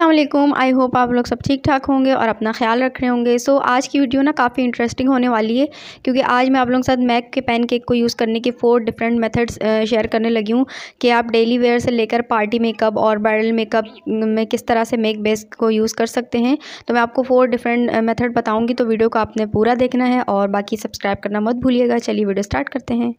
अल्लाम I hope आप लोग सब ठीक ठाक होंगे और अपना ख्याल रख रहे होंगे सो so, आज की वीडियो ना काफ़ी इंटरेस्टिंग होने वाली है क्योंकि आज मैं आप लोगों के साथ मैक के पैन केक को यूज़ करने के फोर डिफरेंट मेथड्स शेयर करने लगी हूँ कि आप डेली वेयर से लेकर पार्टी मेकअप और ब्राइडल मेकअप में किस तरह से मेक बेस को यूज़ कर सकते हैं तो मैं आपको फोर डिफरेंट मेथड बताऊँगी तो वीडियो को आपने पूरा देखना है और बाकी सब्सक्राइब करना मत भूलिएगा चलिए वीडियो स्टार्ट करते हैं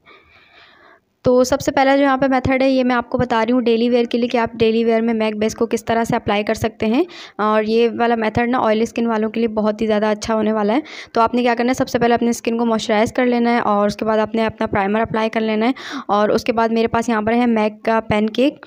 तो सबसे पहला जो यहाँ पे मेथड है ये मैं आपको बता रही हूँ डेली वेयर के लिए कि आप डेली वेयर में मैक बेस को किस तरह से अप्लाई कर सकते हैं और ये वाला मेथड ना ऑयली स्किन वालों के लिए बहुत ही ज़्यादा अच्छा होने वाला है तो आपने क्या करना है सबसे पहले अपने स्किन को मॉइस्चराइज़ कर लेना है और उसके बाद आपने अपना प्राइमर अप्लाई कर लेना है और उसके बाद मेरे पास यहाँ पर है मैक का पेन केक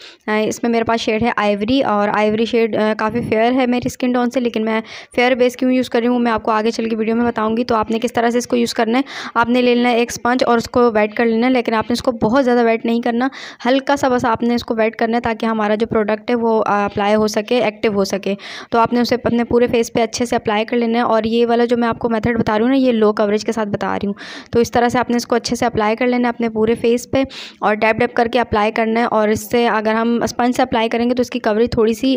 इसमें मेरे पास शेड है आइवरी और आइवरी शेड काफ़ी फेयर है मेरी स्किन टोन से लेकिन मैं फेयर बेस क्यों यूज़ कर रही हूँ मैं आपको आगे चल के वीडियो में बताऊँगी तो आपने किस तरह से इसको यूज़ करना है आपने ले लेना है एक स्पंज और उसको वेट कर लेना है लेकिन आपने इसको बहुत बहुत ज़्यादा वेट नहीं करना हल्का सा बस आपने इसको वेट करना है ताकि हमारा जो प्रोडक्ट है वो अप्लाई हो सके एक्टिव हो सके तो आपने उसे अपने पूरे फेस पे अच्छे से अप्लाई कर लेना है और ये वाला जो मैं आपको मेथड बता रही हूँ ना ये लो कवरेज के साथ बता रही हूँ तो इस तरह से आपने इसको अच्छे से अप्लाई कर लेना है अपने पूरे फेस पर और डैप डैप करके अप्लाई करना है और इससे अगर हम स्पंज से अप्लाई करेंगे तो इसकी कवरेज थोड़ी सी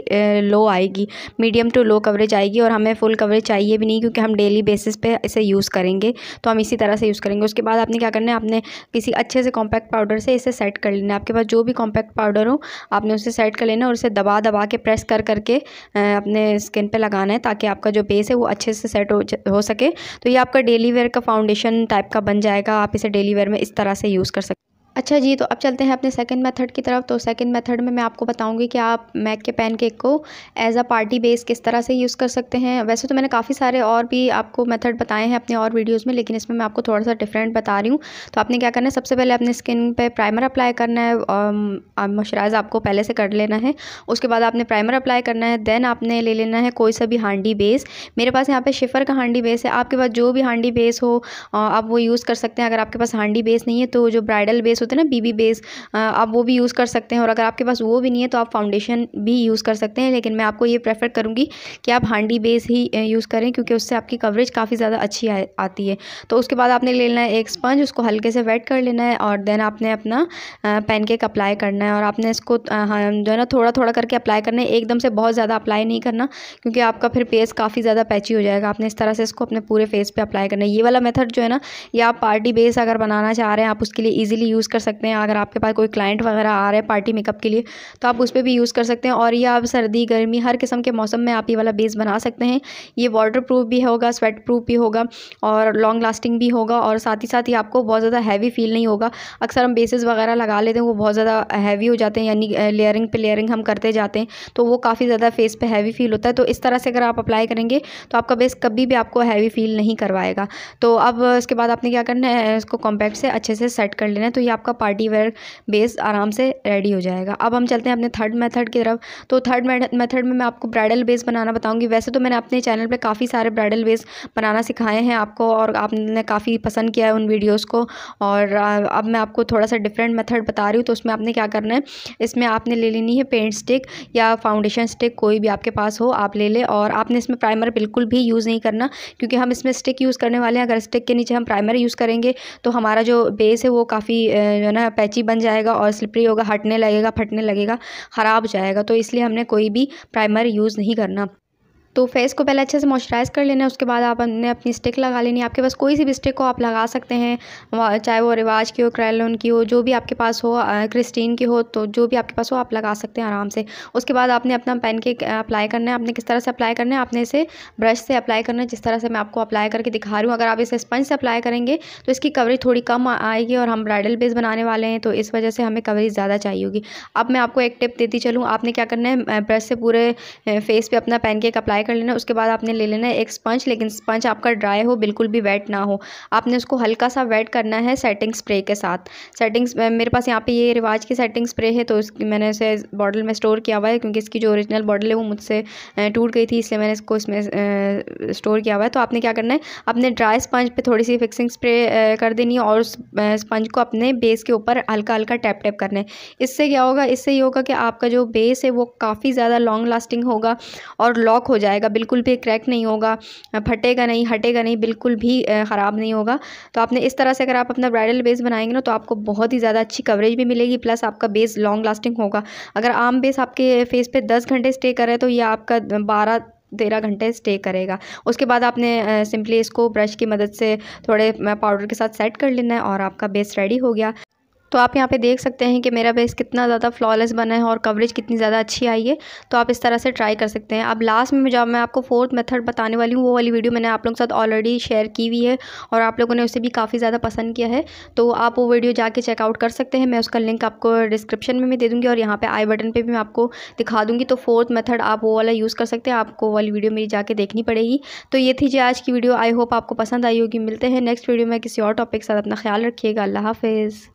लो आएगी मीडियम टू लो कवरेज आएगी और हमें फुल कवरेज चाहिए भी नहीं क्योंकि हम डेली बेसिस पे इसे यूज़ करेंगे तो हम इसी तरह से यूज़ करेंगे उसके बाद आपने क्या करना है आपने किसी अच्छे से कॉम्पैक्ट पाउडर पाउडर से इसे सेट कर लेना आपके पास जो भी कॉम्पैक्ट पाउडर हो आपने उसे सेट कर लेना और उसे दबा दबा के प्रेस कर करके अपने स्किन पे लगाना है ताकि आपका जो बेस है वो अच्छे से सेट हो, हो सके तो ये आपका डेली वेयर का फाउंडेशन टाइप का बन जाएगा आप इसे डेली वेयर में इस तरह से यूज़ कर सकते अच्छा जी तो अब चलते हैं अपने सेकंड मेथड की तरफ तो सेकंड मेथड में मैं आपको बताऊंगी कि आप मैक के पैनकेक को एज अ पार्टी बेस किस तरह से यूज़ कर सकते हैं वैसे तो मैंने काफ़ी सारे और भी आपको मेथड बताए हैं अपने और वीडियोस में लेकिन इसमें मैं आपको थोड़ा सा डिफरेंट बता रही हूँ तो आपने क्या करना है सबसे पहले अपने स्किन पर प्राइमर अप्लाई करना है और मॉइस्चराइज आपको पहले से कर लेना है उसके बाद आपने प्राइमर अप्लाई करना है देन आपने ले लेना है कोई सा भी हांडी बेस मेरे पास यहाँ पर शिफर का हांडी बेस है आपके पास जो भी हांडी बेस हो आप वो यूज़ कर सकते हैं अगर आपके पास हांडी बेस नहीं है तो जो ब्राइडल बेस होते हैं ना बीबी बेस आप वो भी यूज़ कर सकते हैं और अगर आपके पास वो भी नहीं है तो आप फाउंडेशन भी यूज़ कर सकते हैं लेकिन मैं आपको ये प्रेफर करूँगी कि आप हांडी बेस ही यूज़ करें क्योंकि उससे आपकी कवरेज काफ़ी ज़्यादा अच्छी आती है तो उसके बाद आपने लेना है एक स्पंज उसको हल्के से वेट कर लेना है और देन आपने अपना पैनकेक अप्लाई करना है और आपने इसको हाँ, जो है ना थोड़ा थोड़ा करके अप्लाई करना है एकदम से बहुत ज़्यादा अप्लाई नहीं करना क्योंकि आपका फिर फेस काफ़ी ज़्यादा पैची हो जाएगा आपने इस तरह से इसको अपने पूरे फेस पर अप्लाई करना है ये वाला मेथड जो है ना ये आप पार्टी बेस अगर बनाना चाह रहे हैं आप उसके लिए ईजिली यूज़ कर सकते हैं अगर आपके पास कोई क्लाइंट वगैरह आ रहा है पार्टी मेकअप के लिए तो आप उस पर भी यूज़ कर सकते हैं और ये आप सर्दी गर्मी हर किस्म के मौसम में आप ये वाला बेस बना सकते हैं ये वाटर प्रूफ भी होगा स्वेट प्रूफ भी होगा और लॉन्ग लास्टिंग भी होगा और साथ ही साथ ये आपको बहुत ज़्यादा हैवी फील नहीं होगा अक्सर हम बेसिस वगैरह लगा लेते हैं वो बहुत ज़्यादा हैवी हो जाते हैं यानी लेयरिंग पे लेयरिंग हम करते जाते हैं तो वो काफ़ी ज़्यादा फेस पे हैवी फील होता है तो इस तरह से अगर आप अप्लाई करेंगे तो आपका बेस कभी भी आपको हैवी फील नहीं करवाएगा तो अब इसके बाद आपने क्या करना है इसको कॉम्पैक्ट से अच्छे से सेट कर लेना है तो ये आप आपका पार्टी वेयर बेस आराम से रेडी हो जाएगा अब हम चलते हैं अपने थर्ड मेथड की तरफ तो थर्ड मेथड में मैं आपको ब्राइडल बेस बनाना बताऊंगी वैसे तो मैंने अपने चैनल पर काफ़ी सारे ब्राइडल बेस बनाना सिखाए हैं आपको और आपने काफ़ी पसंद किया है उन वीडियोज़ को और अब मैं आपको थोड़ा सा डिफरेंट मैथड बता रही हूँ तो उसमें आपने क्या करना है इसमें आपने ले लेनी है पेंट स्टिक या फाउंडेशन स्टिक कोई भी आपके पास हो आप ले लें और आपने इसमें प्राइमर बिल्कुल भी यूज़ नहीं करना क्योंकि हम इसमें स्टिक यूज़ करने वाले हैं अगर स्टिक के नीचे हम प्राइमर यूज़ करेंगे तो हमारा जो बेस है वो काफ़ी जो है ना पैची बन जाएगा और स्लिपरी होगा हटने लगेगा फटने लगेगा ख़राब जाएगा तो इसलिए हमने कोई भी प्राइमर यूज़ नहीं करना तो फेस को पहले अच्छे से मॉइस्चराइज़ कर लेना है उसके बाद आपने अपनी स्टिक लगा लेनी है आपके पास कोई सी भी स्टिक को आप लगा सकते हैं चाहे वो रिवाज की हो क्रैलोन की हो जो भी आपके पास हो क्रिस्टीन की हो तो जो भी आपके पास हो आप लगा सकते हैं आराम से उसके बाद आपने अपना पेन के अप्लाई करना है आपने किस तरह से अप्लाई करना है आपने इसे ब्रश से अप्लाई करना है जिस तरह से मैं आपको अप्लाई करके दिखा रही हूँ अगर आप इसे स्पंज से अप्लाई करेंगे तो इसकी कवरेज थोड़ी कम आएगी और हम ब्राइडल बेस बनाने वाले हैं तो इस वजह से हमें कवरेज ज़्यादा चाहिए होगी अब मैं आपको एक टिप देती चलूँ आपने क्या करना है ब्रश से पूरे फेस पर अपना पैनकेक अप्लाई कर लेना उसके बाद आपने ले लेना है एक स्पंज लेकिन स्पंज आपका ड्राई हो बिल्कुल भी वेट ना हो आपने उसको हल्का सा वेट करना है सेटिंग स्प्रे के साथ सेटिंग मेरे पास यहाँ पे ये रिवाज की सेटिंग स्प्रे है तो उसकी मैंने इसे बॉटल में स्टोर किया हुआ है क्योंकि इसकी जो ओरिजिनल बॉटल है वो मुझसे टूट गई थी इसलिए मैंने इसको इसमें स्टोर किया हुआ है तो आपने क्या करना है अपने ड्राई स्पंज पर थोड़ी सी फिक्सिंग स्प्रे कर देनी है और उस स्पंज को अपने बेस के ऊपर हल्का हल्का टैप टैप करना है इससे क्या होगा इससे ये होगा कि आपका जो बेस है वो काफ़ी ज़्यादा लॉन्ग लास्टिंग होगा और लॉक हो जाएगा जाएगा बिल्कुल भी क्रैक नहीं होगा फटेगा नहीं हटेगा नहीं बिल्कुल भी ख़राब नहीं होगा तो आपने इस तरह से अगर आप अपना ब्राइडल बेस बनाएंगे ना तो आपको बहुत ही ज़्यादा अच्छी कवरेज भी मिलेगी प्लस आपका बेस लॉन्ग लास्टिंग होगा अगर आम बेस आपके फेस पर दस घंटे स्टे करें तो ये आपका बारह तेरह घंटे स्टे करेगा उसके बाद आपने सिंपली इसको ब्रश की मदद से थोड़े पाउडर के साथ सेट कर लेना है और आपका बेस रेडी हो गया तो आप यहाँ पे देख सकते हैं कि मेरा बेस कितना ज़्यादा फ्लॉलेस बना है और कवरेज कितनी ज़्यादा अच्छी आई है तो आप इस तरह से ट्राई कर सकते हैं अब लास्ट में जब मैं आपको फोर्थ मेथड बताने वाली हूँ वो वाली वीडियो मैंने आप लोगों के साथ ऑलरेडी शेयर की हुई है और आप लोगों ने उसे भी काफ़ी ज़्यादा पसंद किया है तो आप वो वीडियो जाके चेकआउट कर सकते हैं मैं उसका लिंक आपको डिस्क्रिप्शन में भी दे दूँगी और यहाँ पर आई बटन पर भी मैं आपको दिखा दूँगी तो फोर्थ मेथड आप वो वाला यूज़ कर सकते हैं आपको वाली वीडियो मेरी जाके देखनी पड़ेगी तो ये थी जी आज की वीडियो आई होप आपको पसंद आई होगी मिलते हैं नेक्स्ट वीडियो में किसी और टॉपिक के साथ अपना ख्याल रखिएगा अल्लाह हाफिज़